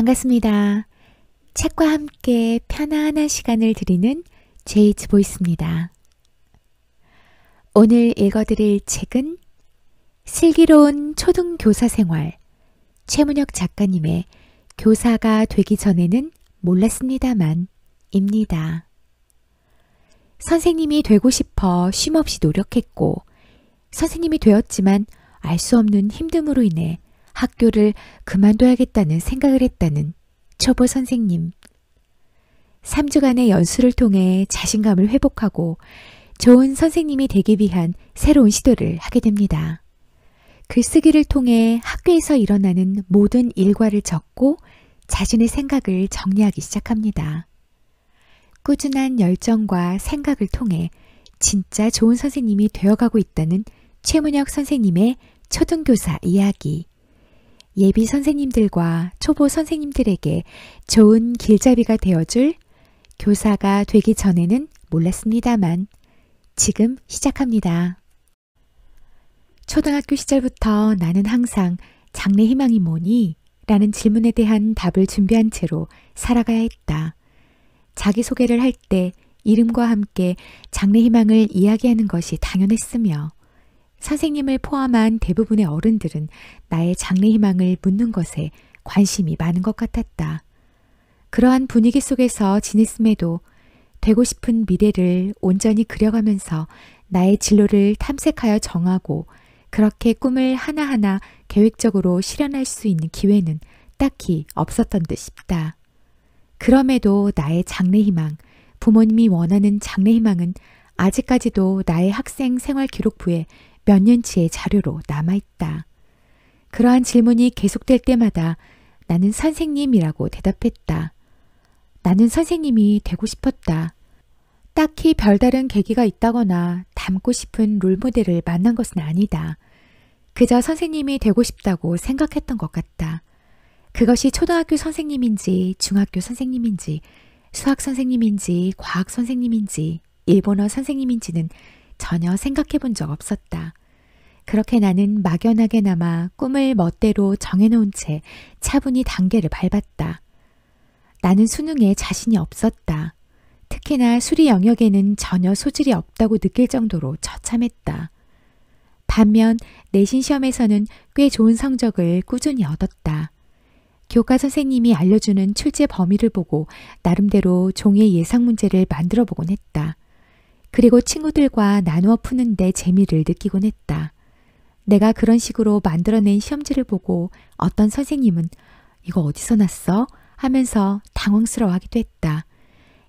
반갑습니다. 책과 함께 편안한 시간을 드리는 제이츠 보이스입니다. 오늘 읽어드릴 책은 슬기로운 초등교사 생활 최문혁 작가님의 교사가 되기 전에는 몰랐습니다만 입니다. 선생님이 되고 싶어 쉼없이 노력했고 선생님이 되었지만 알 수 없는 힘듦으로 인해 학교를 그만둬야겠다는 생각을 했다는 초보 선생님. 3주간의 연수를 통해 자신감을 회복하고 좋은 선생님이 되기 위한 새로운 시도를 하게 됩니다. 글쓰기를 그 통해 학교에서 일어나는 모든 일과를 적고 자신의 생각을 정리하기 시작합니다. 꾸준한 열정과 생각을 통해 진짜 좋은 선생님이 되어가고 있다는 최문혁 선생님의 초등교사 이야기. 예비 선생님들과 초보 선생님들에게 좋은 길잡이가 되어줄 교사가 되기 전에는 몰랐습니다만 지금 시작합니다. 초등학교 시절부터 나는 항상 장래 희망이 뭐니? 라는 질문에 대한 답을 준비한 채로 살아가야 했다. 자기소개를 할 때 이름과 함께 장래 희망을 이야기하는 것이 당연했으며 선생님을 포함한 대부분의 어른들은 나의 장래 희망을 묻는 것에 관심이 많은 것 같았다. 그러한 분위기 속에서 지냈음에도 되고 싶은 미래를 온전히 그려가면서 나의 진로를 탐색하여 정하고 그렇게 꿈을 하나하나 계획적으로 실현할 수 있는 기회는 딱히 없었던 듯 싶다. 그럼에도 나의 장래 희망, 부모님이 원하는 장래 희망은 아직까지도 나의 학생 생활 기록부에 몇 년치의 자료로 남아있다. 그러한 질문이 계속될 때마다 나는 선생님이라고 대답했다. 나는 선생님이 되고 싶었다. 딱히 별다른 계기가 있다거나 닮고 싶은 롤모델을 만난 것은 아니다. 그저 선생님이 되고 싶다고 생각했던 것 같다. 그것이 초등학교 선생님인지 중학교 선생님인지 수학 선생님인지 과학 선생님인지 일본어 선생님인지는 전혀 생각해 본 적 없었다. 그렇게 나는 막연하게나마 꿈을 멋대로 정해놓은 채 차분히 단계를 밟았다. 나는 수능에 자신이 없었다. 특히나 수리 영역에는 전혀 소질이 없다고 느낄 정도로 처참했다. 반면 내신 시험에서는 꽤 좋은 성적을 꾸준히 얻었다. 교과 선생님이 알려주는 출제 범위를 보고 나름대로 종의 예상 문제를 만들어 보곤 했다. 그리고 친구들과 나누어 푸는데 재미를 느끼곤 했다. 내가 그런 식으로 만들어낸 시험지를 보고 어떤 선생님은 이거 어디서 났어? 하면서 당황스러워 하기도 했다.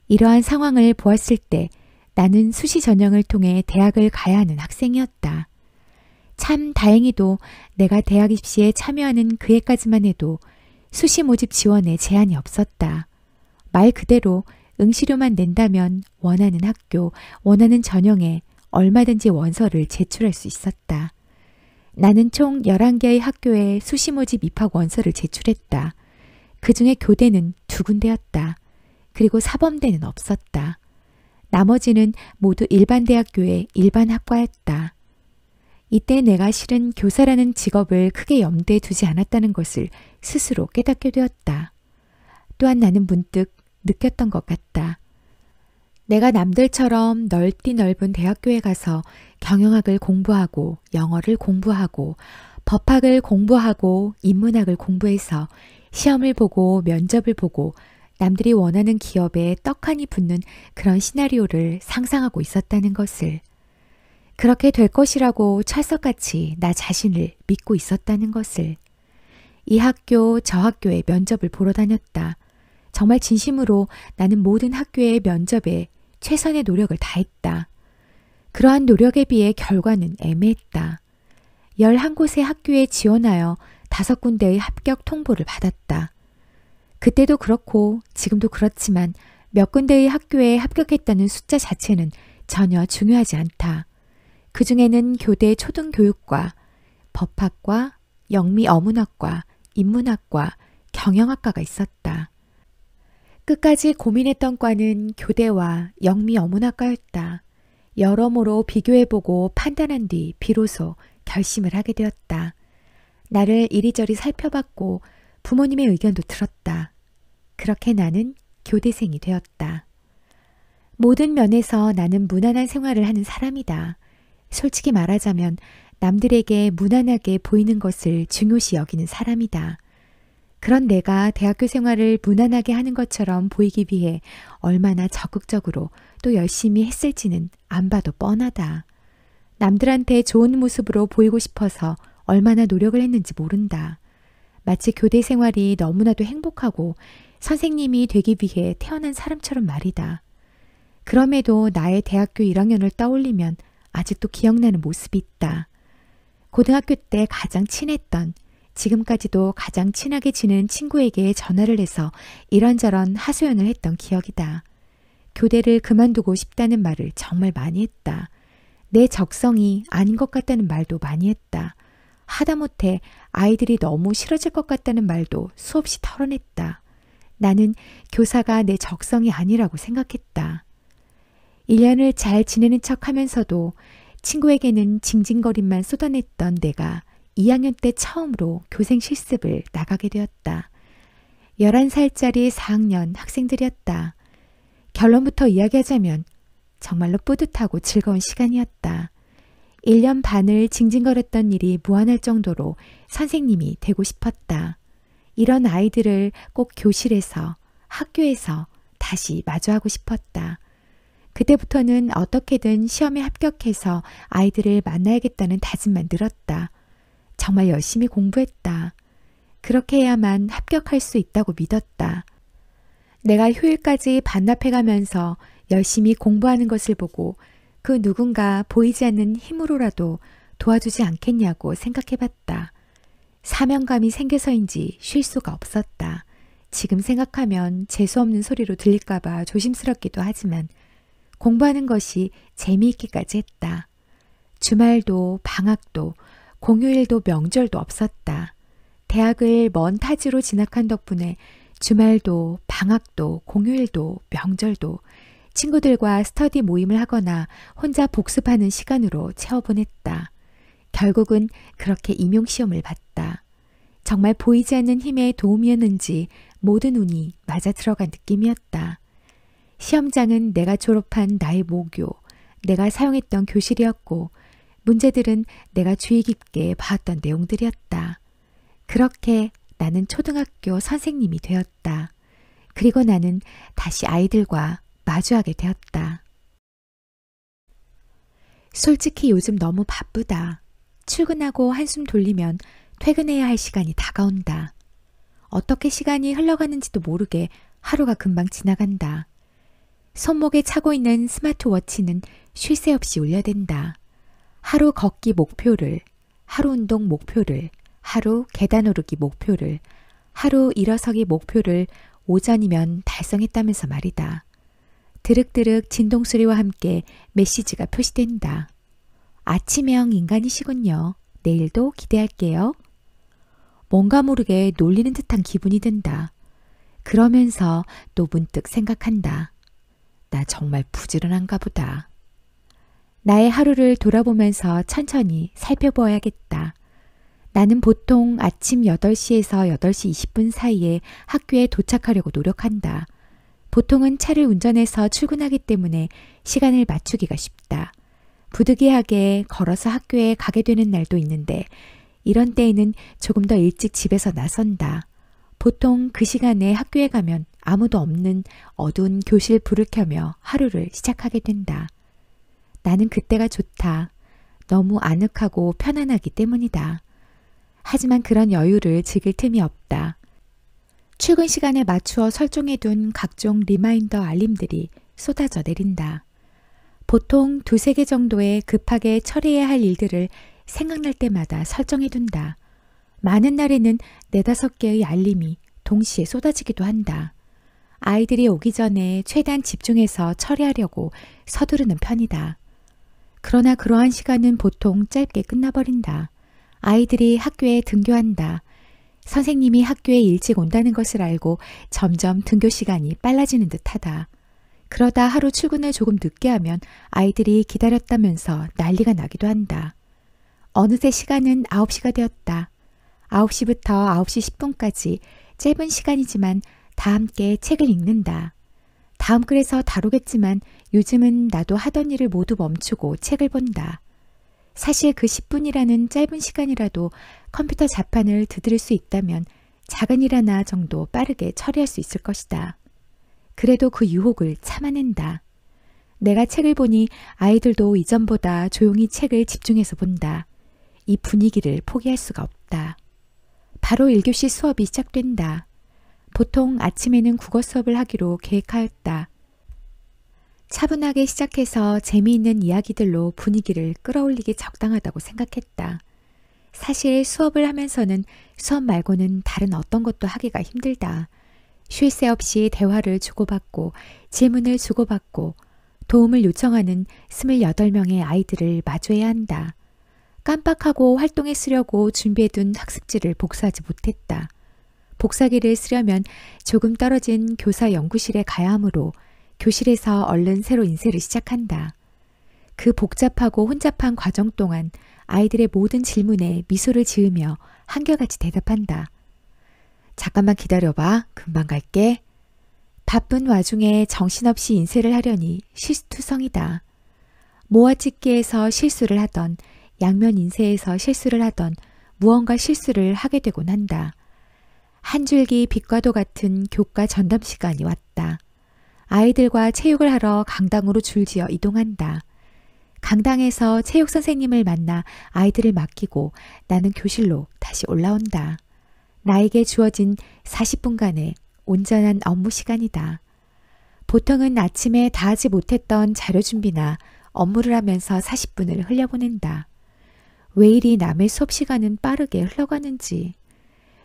이러한 상황을 보았을 때 나는 수시 전형을 통해 대학을 가야 하는 학생이었다. 참 다행히도 내가 대학 입시에 참여하는 그해까지만 해도 수시 모집 지원에 제한이 없었다. 말 그대로 응시료만 낸다면 원하는 학교, 원하는 전형에 얼마든지 원서를 제출할 수 있었다. 나는 총 11개의 학교에 수시 모집 입학 원서를 제출했다. 그 중에 교대는 두 군데였다. 그리고 사범대는 없었다. 나머지는 모두 일반 대학교의 일반 학과였다. 이때 내가 실은 교사라는 직업을 크게 염두에 두지 않았다는 것을 스스로 깨닫게 되었다. 또한 나는 문득 느꼈던 것 같다. 내가 남들처럼 넓디 넓은 대학교에 가서 경영학을 공부하고 영어를 공부하고 법학을 공부하고 인문학을 공부해서 시험을 보고 면접을 보고 남들이 원하는 기업에 떡하니 붙는 그런 시나리오를 상상하고 있었다는 것을 그렇게 될 것이라고 찰석같이 나 자신을 믿고 있었다는 것을 이 학교 저 학교에 면접을 보러 다녔다. 정말 진심으로 나는 모든 학교의 면접에 최선의 노력을 다했다. 그러한 노력에 비해 결과는 애매했다. 11곳의 학교에 지원하여 5군데의 합격 통보를 받았다. 그때도 그렇고 지금도 그렇지만 몇 군데의 학교에 합격했다는 숫자 자체는 전혀 중요하지 않다. 그 중에는 교대 초등교육과, 법학과, 영미 어문학과, 인문학과, 경영학과가 있었다. 끝까지 고민했던 과는 교대와 영미 어문학과였다. 여러모로 비교해보고 판단한 뒤 비로소 결심을 하게 되었다. 나를 이리저리 살펴봤고 부모님의 의견도 들었다. 그렇게 나는 교대생이 되었다. 모든 면에서 나는 무난한 생활을 하는 사람이다. 솔직히 말하자면 남들에게 무난하게 보이는 것을 중요시 여기는 사람이다. 그런 내가 대학교 생활을 무난하게 하는 것처럼 보이기 위해 얼마나 적극적으로 또 열심히 했을지는 안 봐도 뻔하다. 남들한테 좋은 모습으로 보이고 싶어서 얼마나 노력을 했는지 모른다. 마치 교대 생활이 너무나도 행복하고 선생님이 되기 위해 태어난 사람처럼 말이다. 그럼에도 나의 대학교 1학년을 떠올리면 아직도 기억나는 모습이 있다. 고등학교 때 가장 친했던 지금까지도 가장 친하게 지낸 친구에게 전화를 해서 이런저런 하소연을 했던 기억이다. 교대를 그만두고 싶다는 말을 정말 많이 했다. 내 적성이 아닌 것 같다는 말도 많이 했다. 하다못해 아이들이 너무 싫어질 것 같다는 말도 수없이 털어냈다. 나는 교사가 내 적성이 아니라고 생각했다. 1년을 잘 지내는 척 하면서도 친구에게는 징징거림만 쏟아냈던 내가 2학년 때 처음으로 교생 실습을 나가게 되었다. 11살짜리 4학년 학생들이었다. 결론부터 이야기하자면 정말로 뿌듯하고 즐거운 시간이었다. 1년 반을 징징거렸던 일이 무한할 정도로 선생님이 되고 싶었다. 이런 아이들을 꼭 교실에서, 학교에서 다시 마주하고 싶었다. 그때부터는 어떻게든 시험에 합격해서 아이들을 만나야겠다는 다짐만 늘었다. 정말 열심히 공부했다. 그렇게 해야만 합격할 수 있다고 믿었다. 내가 휴일까지 반납해가면서 열심히 공부하는 것을 보고 그 누군가 보이지 않는 힘으로라도 도와주지 않겠냐고 생각해봤다. 사명감이 생겨서인지 쉴 수가 없었다. 지금 생각하면 재수없는 소리로 들릴까봐 조심스럽기도 하지만 공부하는 것이 재미있기까지 했다. 주말도 방학도 공휴일도 명절도 없었다. 대학을 먼 타지로 진학한 덕분에 주말도 방학도 공휴일도 명절도 친구들과 스터디 모임을 하거나 혼자 복습하는 시간으로 채워보냈다. 결국은 그렇게 임용시험을 봤다. 정말 보이지 않는 힘의 도움이었는지 모든 운이 맞아 들어간 느낌이었다. 시험장은 내가 졸업한 나의 모교, 내가 사용했던 교실이었고 문제들은 내가 주의 깊게 봤던 내용들이었다. 그렇게 나는 초등학교 선생님이 되었다. 그리고 나는 다시 아이들과 마주하게 되었다. 솔직히 요즘 너무 바쁘다. 출근하고 한숨 돌리면 퇴근해야 할 시간이 다가온다. 어떻게 시간이 흘러가는지도 모르게 하루가 금방 지나간다. 손목에 차고 있는 스마트워치는 쉴 새 없이 울려댄다. 하루 걷기 목표를, 하루 운동 목표를, 하루 계단 오르기 목표를, 하루 일어서기 목표를 오전이면 달성했다면서 말이다. 드륵드륵 진동소리와 함께 메시지가 표시된다. 아침형 인간이시군요. 내일도 기대할게요. 뭔가 모르게 놀리는 듯한 기분이 든다. 그러면서 또 문득 생각한다. 나 정말 부지런한가 보다. 나의 하루를 돌아보면서 천천히 살펴보아야겠다. 나는 보통 아침 8시에서 8시 20분 사이에 학교에 도착하려고 노력한다. 보통은 차를 운전해서 출근하기 때문에 시간을 맞추기가 쉽다. 부득이하게 걸어서 학교에 가게 되는 날도 있는데 이런 때에는 조금 더 일찍 집에서 나선다. 보통 그 시간에 학교에 가면 아무도 없는 어두운 교실 불을 켜며 하루를 시작하게 된다. 나는 그때가 좋다. 너무 아늑하고 편안하기 때문이다. 하지만 그런 여유를 즐길 틈이 없다. 출근 시간에 맞추어 설정해둔 각종 리마인더 알림들이 쏟아져 내린다. 보통 두세 개 정도의 급하게 처리해야 할 일들을 생각날 때마다 설정해둔다. 많은 날에는 네다섯 개의 알림이 동시에 쏟아지기도 한다. 아이들이 오기 전에 최대한 집중해서 처리하려고 서두르는 편이다. 그러나 그러한 시간은 보통 짧게 끝나버린다. 아이들이 학교에 등교한다. 선생님이 학교에 일찍 온다는 것을 알고 점점 등교 시간이 빨라지는 듯하다. 그러다 하루 출근을 조금 늦게 하면 아이들이 기다렸다면서 난리가 나기도 한다. 어느새 시간은 9시가 되었다. 9시부터 9시 10분까지 짧은 시간이지만 다 함께 책을 읽는다. 다음 글에서 다루겠지만 요즘은 나도 하던 일을 모두 멈추고 책을 본다. 사실 그 10분이라는 짧은 시간이라도 컴퓨터 자판을 두드릴 수 있다면 작은 일 하나 정도 빠르게 처리할 수 있을 것이다. 그래도 그 유혹을 참아낸다. 내가 책을 보니 아이들도 이전보다 조용히 책을 집중해서 본다. 이 분위기를 포기할 수가 없다. 바로 1교시 수업이 시작된다. 보통 아침에는 국어 수업을 하기로 계획하였다. 차분하게 시작해서 재미있는 이야기들로 분위기를 끌어올리기 적당하다고 생각했다. 사실 수업을 하면서는 수업 말고는 다른 어떤 것도 하기가 힘들다. 쉴 새 없이 대화를 주고받고 질문을 주고받고 도움을 요청하는 28명의 아이들을 마주해야 한다. 깜빡하고 활동했으려고 준비해둔 학습지를 복사하지 못했다. 복사기를 쓰려면 조금 떨어진 교사 연구실에 가야 하므로 교실에서 얼른 새로 인쇄를 시작한다. 그 복잡하고 혼잡한 과정 동안 아이들의 모든 질문에 미소를 지으며 한결같이 대답한다. 잠깐만 기다려봐. 금방 갈게. 바쁜 와중에 정신없이 인쇄를 하려니 실수투성이다. 모아찍기에서 실수를 하던 양면 인쇄에서 실수를 하던 무언가 실수를 하게 되곤 한다. 한 줄기 빛과도 같은 교과 전담 시간이 왔다. 아이들과 체육을 하러 강당으로 줄지어 이동한다. 강당에서 체육 선생님을 만나 아이들을 맡기고 나는 교실로 다시 올라온다. 나에게 주어진 40분간의 온전한 업무 시간이다. 보통은 아침에 다 하지 못했던 자료 준비나 업무를 하면서 40분을 흘려보낸다. 왜 이리 남의 수업 시간은 빠르게 흘러가는지.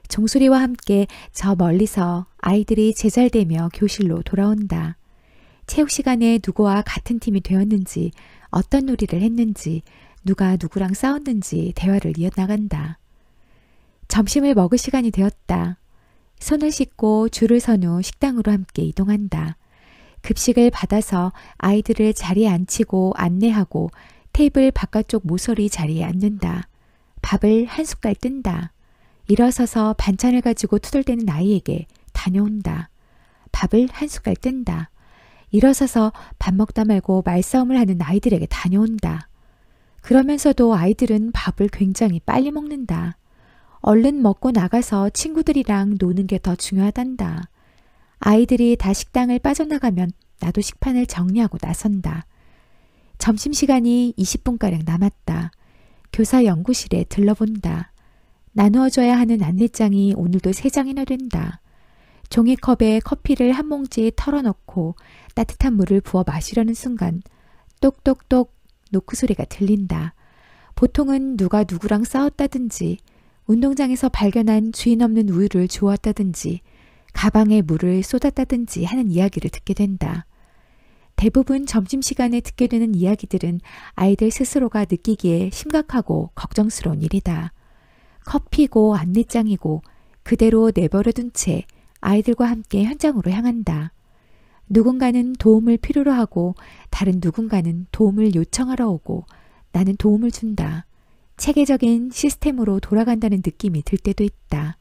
종소리와 함께 저 멀리서 아이들이 제잘되며 교실로 돌아온다. 체육 시간에 누구와 같은 팀이 되었는지, 어떤 놀이를 했는지, 누가 누구랑 싸웠는지 대화를 이어나간다. 점심을 먹을 시간이 되었다. 손을 씻고 줄을 선 후 식당으로 함께 이동한다. 급식을 받아서 아이들을 자리에 앉히고 안내하고 테이블 바깥쪽 모서리 자리에 앉는다. 밥을 한 숟갈 뜬다. 일어서서 반찬을 가지고 투덜대는 아이에게 다녀온다. 밥을 한 숟갈 뜬다. 일어서서 밥 먹다 말고 말싸움을 하는 아이들에게 다녀온다. 그러면서도 아이들은 밥을 굉장히 빨리 먹는다. 얼른 먹고 나가서 친구들이랑 노는 게 더 중요하단다. 아이들이 다 식당을 빠져나가면 나도 식판을 정리하고 나선다. 점심시간이 20분가량 남았다. 교사 연구실에 들러본다. 나누어져야 하는 안내장이 오늘도 세장이나 된다. 종이컵에 커피를 한 몽지 털어넣고 따뜻한 물을 부어 마시려는 순간 똑똑똑 노크 소리가 들린다. 보통은 누가 누구랑 싸웠다든지 운동장에서 발견한 주인 없는 우유를 주웠다든지 가방에 물을 쏟았다든지 하는 이야기를 듣게 된다. 대부분 점심시간에 듣게 되는 이야기들은 아이들 스스로가 느끼기에 심각하고 걱정스러운 일이다. 커피고 안내장이고 그대로 내버려둔 채 아이들과 함께 현장으로 향한다. 누군가는 도움을 필요로 하고 다른 누군가는 도움을 요청하러 오고 나는 도움을 준다. 체계적인 시스템으로 돌아간다는 느낌이 들 때도 있다.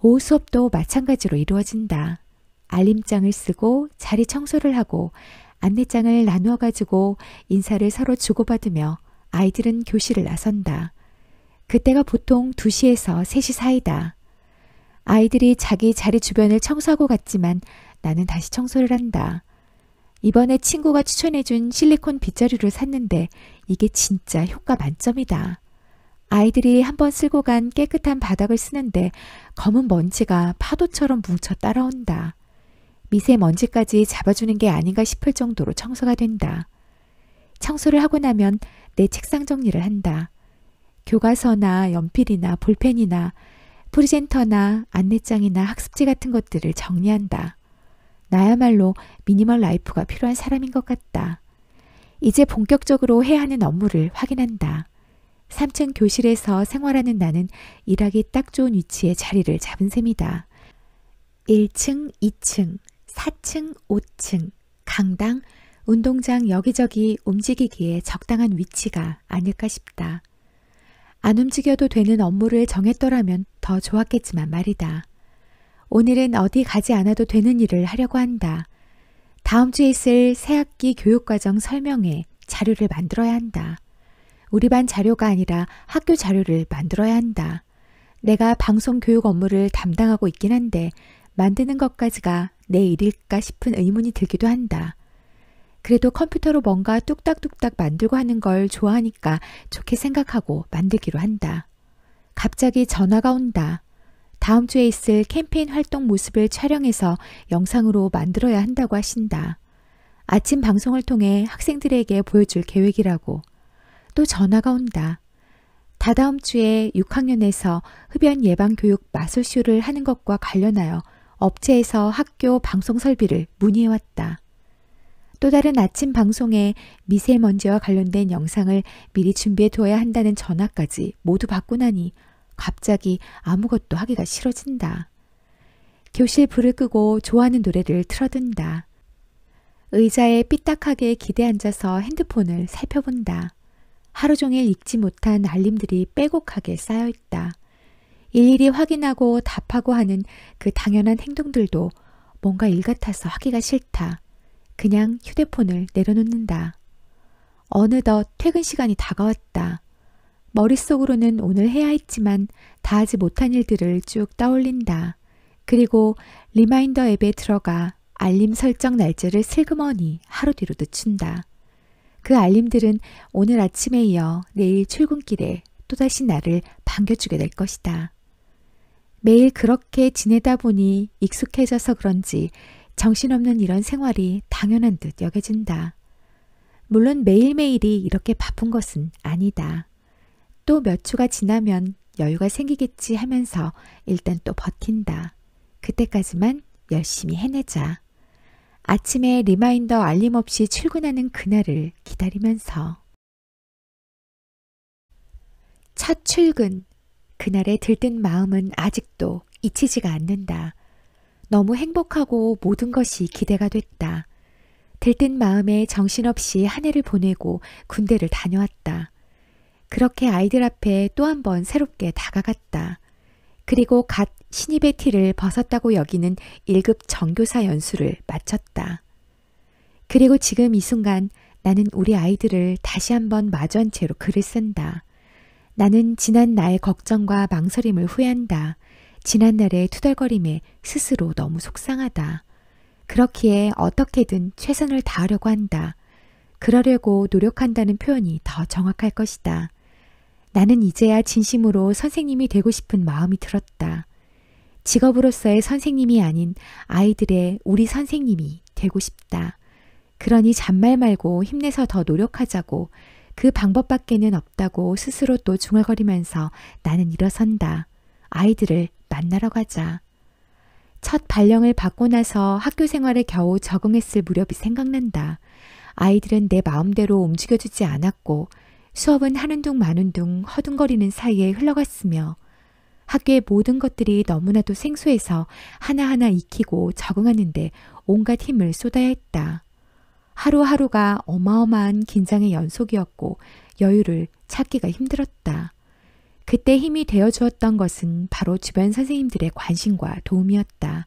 오후 수업도 마찬가지로 이루어진다. 알림장을 쓰고 자리 청소를 하고 안내장을 나누어 가지고 인사를 서로 주고받으며 아이들은 교실을 나선다. 그때가 보통 2시에서 3시 사이다. 아이들이 자기 자리 주변을 청소하고 갔지만 나는 다시 청소를 한다. 이번에 친구가 추천해준 실리콘 빗자루를 샀는데 이게 진짜 효과 만점이다. 아이들이 한 번 쓸고 간 깨끗한 바닥을 쓰는데 검은 먼지가 파도처럼 뭉쳐 따라온다. 미세먼지까지 잡아주는 게 아닌가 싶을 정도로 청소가 된다. 청소를 하고 나면 내 책상 정리를 한다. 교과서나 연필이나 볼펜이나 프리젠터나 안내장이나 학습지 같은 것들을 정리한다. 나야말로 미니멀 라이프가 필요한 사람인 것 같다. 이제 본격적으로 해야 하는 업무를 확인한다. 3층 교실에서 생활하는 나는 일하기 딱 좋은 위치에 자리를 잡은 셈이다. 1층, 2층, 4층, 5층, 강당, 운동장 여기저기 움직이기에 적당한 위치가 아닐까 싶다. 안 움직여도 되는 업무를 정했더라면 더 좋았겠지만 말이다. 오늘은 어디 가지 않아도 되는 일을 하려고 한다. 다음 주에 있을 새학기 교육과정 설명회 자료를 만들어야 한다. 우리 반 자료가 아니라 학교 자료를 만들어야 한다. 내가 방송 교육 업무를 담당하고 있긴 한데 만드는 것까지가 내 일일까 싶은 의문이 들기도 한다. 그래도 컴퓨터로 뭔가 뚝딱뚝딱 만들고 하는 걸 좋아하니까 좋게 생각하고 만들기로 한다. 갑자기 전화가 온다. 다음 주에 있을 캠페인 활동 모습을 촬영해서 영상으로 만들어야 한다고 하신다. 아침 방송을 통해 학생들에게 보여줄 계획이라고. 또 전화가 온다. 다다음 주에 6학년에서 흡연 예방 교육 마술쇼를 하는 것과 관련하여 업체에서 학교 방송 설비를 문의해왔다. 또 다른 아침 방송에 미세먼지와 관련된 영상을 미리 준비해 두어야 한다는 전화까지 모두 받고 나니 갑자기 아무것도 하기가 싫어진다. 교실 불을 끄고 좋아하는 노래를 틀어둔다. 의자에 삐딱하게 기대 앉아서 핸드폰을 살펴본다. 하루 종일 읽지 못한 알림들이 빼곡하게 쌓여 있다. 일일이 확인하고 답하고 하는 그 당연한 행동들도 뭔가 일 같아서 하기가 싫다. 그냥 휴대폰을 내려놓는다. 어느덧 퇴근 시간이 다가왔다. 머릿속으로는 오늘 해야 했지만 다 하지 못한 일들을 쭉 떠올린다. 그리고 리마인더 앱에 들어가 알림 설정 날짜를 슬그머니 하루 뒤로 늦춘다. 그 알림들은 오늘 아침에 이어 내일 출근길에 또다시 나를 반겨주게 될 것이다. 매일 그렇게 지내다 보니 익숙해져서 그런지 정신없는 이런 생활이 당연한 듯 여겨진다. 물론 매일매일이 이렇게 바쁜 것은 아니다. 또 몇 주가 지나면 여유가 생기겠지 하면서 일단 또 버틴다. 그때까지만 열심히 해내자. 아침에 리마인더 알림 없이 출근하는 그날을 기다리면서. 첫 출근. 그날의 들뜬 마음은 아직도 잊히지가 않는다. 너무 행복하고 모든 것이 기대가 됐다. 들뜬 마음에 정신없이 한 해를 보내고 군대를 다녀왔다. 그렇게 아이들 앞에 또 한 번 새롭게 다가갔다. 그리고 갓 신입의 티를 벗었다고 여기는 1급 정교사 연수를 마쳤다. 그리고 지금 이 순간 나는 우리 아이들을 다시 한 번 마주한 채로 글을 쓴다. 나는 지난 나의 걱정과 망설임을 후회한다. 지난날의 투덜거림에 스스로 너무 속상하다. 그렇기에 어떻게든 최선을 다하려고 한다. 그러려고 노력한다는 표현이 더 정확할 것이다. 나는 이제야 진심으로 선생님이 되고 싶은 마음이 들었다. 직업으로서의 선생님이 아닌 아이들의 우리 선생님이 되고 싶다. 그러니 잔말 말고 힘내서 더 노력하자고 그 방법밖에는 없다고 스스로 또 중얼거리면서 나는 일어선다. 아이들을 만나러 가자. 첫 발령을 받고 나서 학교 생활에 겨우 적응했을 무렵이 생각난다. 아이들은 내 마음대로 움직여주지 않았고 수업은 하는 둥 마는 둥 허둥거리는 사이에 흘러갔으며 학교의 모든 것들이 너무나도 생소해서 하나하나 익히고 적응하는데 온갖 힘을 쏟아야 했다. 하루하루가 어마어마한 긴장의 연속이었고 여유를 찾기가 힘들었다. 그때 힘이 되어 주었던 것은 바로 주변 선생님들의 관심과 도움이었다.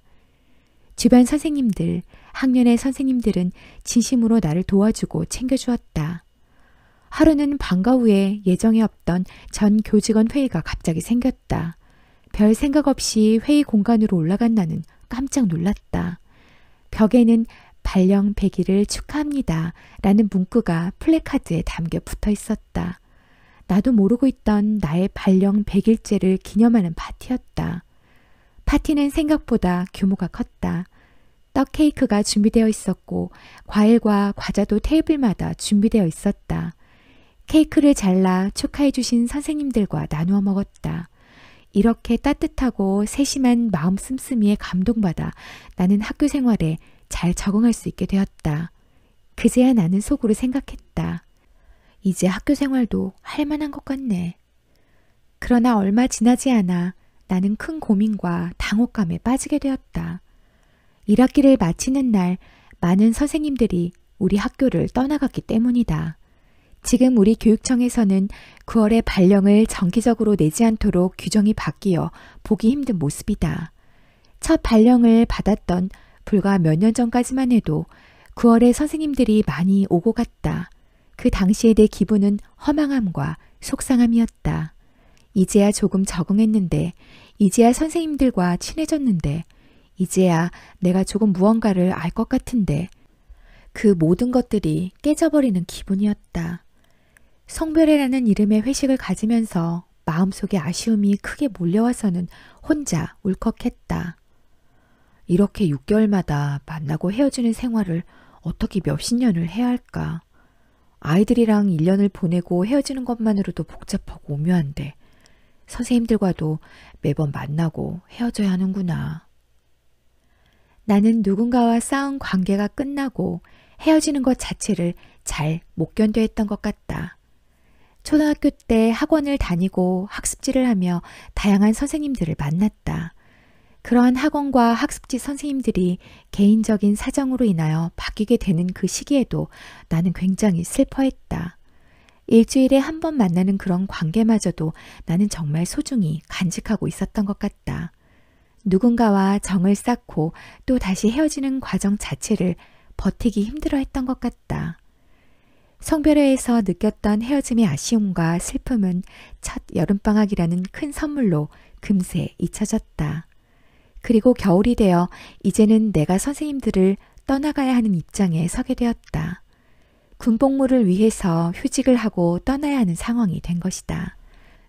주변 선생님들, 학년의 선생님들은 진심으로 나를 도와주고 챙겨주었다. 하루는 방과 후에 예정에 없던 전 교직원 회의가 갑자기 생겼다. 별 생각 없이 회의 공간으로 올라간 나는 깜짝 놀랐다. 벽에는 발령 100일을 축하합니다. 라는 문구가 플래카드에 담겨 붙어 있었다. 나도 모르고 있던 나의 발령 100일째를 기념하는 파티였다. 파티는 생각보다 규모가 컸다. 떡 케이크가 준비되어 있었고 과일과 과자도 테이블마다 준비되어 있었다. 케이크를 잘라 축하해 주신 선생님들과 나누어 먹었다. 이렇게 따뜻하고 세심한 마음 씀씀이에 감동받아 나는 학교 생활에 잘 적응할 수 있게 되었다. 그제야 나는 속으로 생각했다. 이제 학교 생활도 할 만한 것 같네. 그러나 얼마 지나지 않아 나는 큰 고민과 당혹감에 빠지게 되었다. 1학기를 마치는 날 많은 선생님들이 우리 학교를 떠나갔기 때문이다. 지금 우리 교육청에서는 9월에 발령을 정기적으로 내지 않도록 규정이 바뀌어 보기 힘든 모습이다. 첫 발령을 받았던 불과 몇 년 전까지만 해도 9월에 선생님들이 많이 오고 갔다. 그 당시에 내 기분은 허망함과 속상함이었다. 이제야 조금 적응했는데, 이제야 선생님들과 친해졌는데, 이제야 내가 조금 무언가를 알 것 같은데, 그 모든 것들이 깨져버리는 기분이었다. 성별회라는 이름의 회식을 가지면서 마음속에 아쉬움이 크게 몰려와서는 혼자 울컥했다. 이렇게 6개월마다 만나고 헤어지는 생활을 어떻게 몇십 년을 해야 할까? 아이들이랑 1년을 보내고 헤어지는 것만으로도 복잡하고 오묘한데 선생님들과도 매번 만나고 헤어져야 하는구나. 나는 누군가와 쌓은 관계가 끝나고 헤어지는 것 자체를 잘 못 견뎌했던 것 같다. 초등학교 때 학원을 다니고 학습지를 하며 다양한 선생님들을 만났다. 그러한 학원과 학습지 선생님들이 개인적인 사정으로 인하여 바뀌게 되는 그 시기에도 나는 굉장히 슬퍼했다. 일주일에 한 번 만나는 그런 관계마저도 나는 정말 소중히 간직하고 있었던 것 같다. 누군가와 정을 쌓고 또 다시 헤어지는 과정 자체를 버티기 힘들어 했던 것 같다. 성별회에서 느꼈던 헤어짐의 아쉬움과 슬픔은 첫 여름방학이라는 큰 선물로 금세 잊혀졌다. 그리고 겨울이 되어 이제는 내가 선생님들을 떠나가야 하는 입장에 서게 되었다. 군복무를 위해서 휴직을 하고 떠나야 하는 상황이 된 것이다.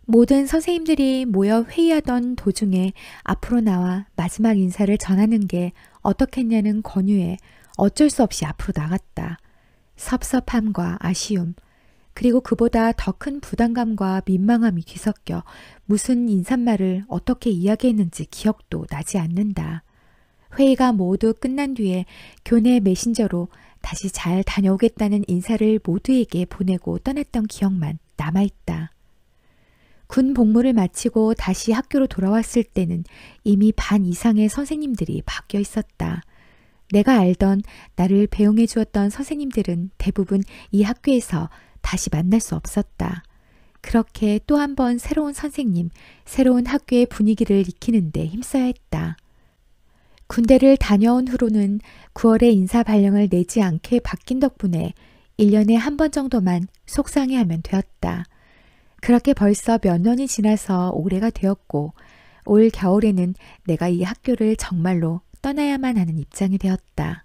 모든 선생님들이 모여 회의하던 도중에 앞으로 나와 마지막 인사를 전하는 게 어떻겠냐는 권유에 어쩔 수 없이 앞으로 나갔다. 섭섭함과 아쉬움, 그리고 그보다 더 큰 부담감과 민망함이 뒤섞여 무슨 인사말을 어떻게 이야기했는지 기억도 나지 않는다. 회의가 모두 끝난 뒤에 교내 메신저로 다시 잘 다녀오겠다는 인사를 모두에게 보내고 떠났던 기억만 남아있다. 군 복무를 마치고 다시 학교로 돌아왔을 때는 이미 반 이상의 선생님들이 바뀌어 있었다. 내가 알던 나를 배웅해 주었던 선생님들은 대부분 이 학교에서 다시 만날 수 없었다. 그렇게 또 한 번 새로운 선생님, 새로운 학교의 분위기를 익히는데 힘써야 했다. 군대를 다녀온 후로는 9월에 인사 발령을 내지 않게 바뀐 덕분에 1년에 한 번 정도만 속상해 하면 되었다. 그렇게 벌써 몇 년이 지나서 올해가 되었고, 올 겨울에는 내가 이 학교를 정말로 떠나야만 하는 입장이 되었다.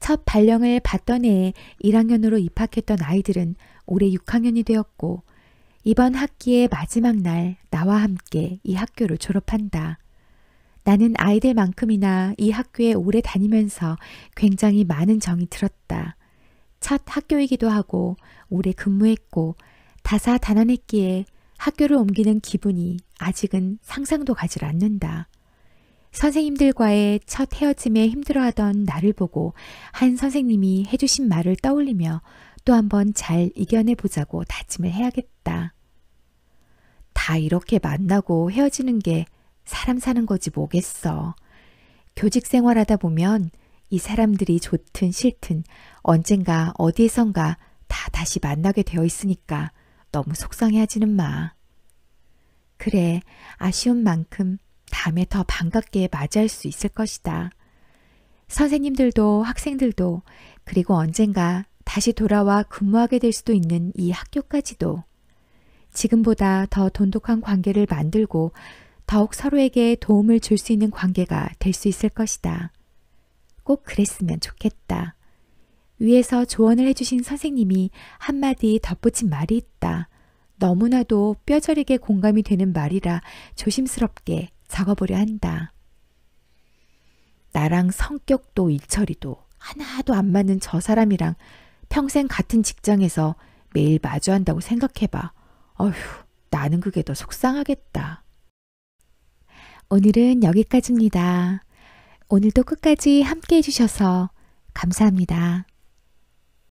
첫 발령을 받던 해에 1학년으로 입학했던 아이들은 올해 6학년이 되었고 이번 학기의 마지막 날 나와 함께 이 학교를 졸업한다. 나는 아이들만큼이나 이 학교에 오래 다니면서 굉장히 많은 정이 들었다. 첫 학교이기도 하고 오래 근무했고 다사다난했기에 학교를 옮기는 기분이 아직은 상상도 가질 않는다. 선생님들과의 첫 헤어짐에 힘들어하던 나를 보고 한 선생님이 해주신 말을 떠올리며 또 한 번 잘 이겨내보자고 다짐을 해야겠다. 다 이렇게 만나고 헤어지는 게 사람 사는 거지 뭐겠어. 교직 생활하다 보면 이 사람들이 좋든 싫든 언젠가 어디에선가 다 다시 만나게 되어 있으니까 너무 속상해 하지는 마. 그래, 아쉬운 만큼 다음에 더 반갑게 맞이할 수 있을 것이다. 선생님들도 학생들도 그리고 언젠가 다시 돌아와 근무하게 될 수도 있는 이 학교까지도 지금보다 더 돈독한 관계를 만들고 더욱 서로에게 도움을 줄 수 있는 관계가 될 수 있을 것이다. 꼭 그랬으면 좋겠다. 위에서 조언을 해주신 선생님이 한마디 덧붙인 말이 있다. 너무나도 뼈저리게 공감이 되는 말이라 조심스럽게 작업을 한다. 나랑 성격도 일처리도 하나도 안 맞는 저 사람이랑 평생 같은 직장에서 매일 마주한다고 생각해봐. 어휴, 나는 그게 더 속상하겠다. 오늘은 여기까지입니다. 오늘도 끝까지 함께 해주셔서 감사합니다.